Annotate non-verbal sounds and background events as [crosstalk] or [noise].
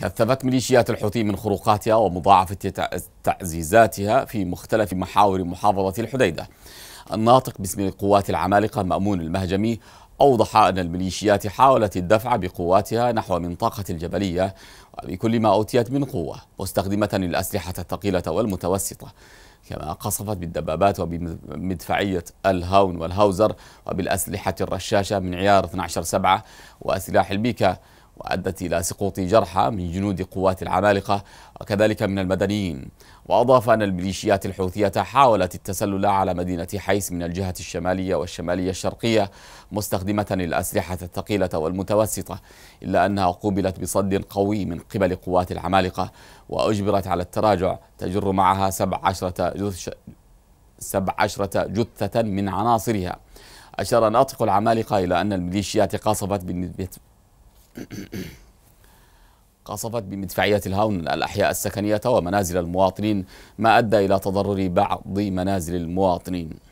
كثفت ميليشيات الحوثي من خروقاتها ومضاعفة تعزيزاتها في مختلف محاور محافظة الحديدة الناطق باسم القوات العمالقة مأمون المهجمي أوضح أن الميليشيات حاولت الدفع بقواتها نحو منطقة الجبلية بكل ما أوتيت من قوة مستخدمة الأسلحة الثقيلة والمتوسطة كما قصفت بالدبابات وبمدفعية الهاون والهاوزر وبالأسلحة الرشاشة من عيار 12 7 وسلاح البيكا وأدت إلى سقوط جرحى من جنود قوات العمالقة وكذلك من المدنيين وأضاف أن الميليشيات الحوثية حاولت التسلل على مدينة حيس من الجهة الشمالية والشمالية الشرقية مستخدمة الأسلحة الثقيلة والمتوسطة إلا أنها قوبلت بصد قوي من قبل قوات العمالقة وأجبرت على التراجع تجر معها سبع عشرة جث سبع عشرة جثة من عناصرها أشار ناطق العمالقة إلى أن الميليشيات قاصفت [coughs] قصفت بمدفعية الهاون الأحياء السكنية ومنازل المواطنين ما أدى إلى تضرر بعض منازل المواطنين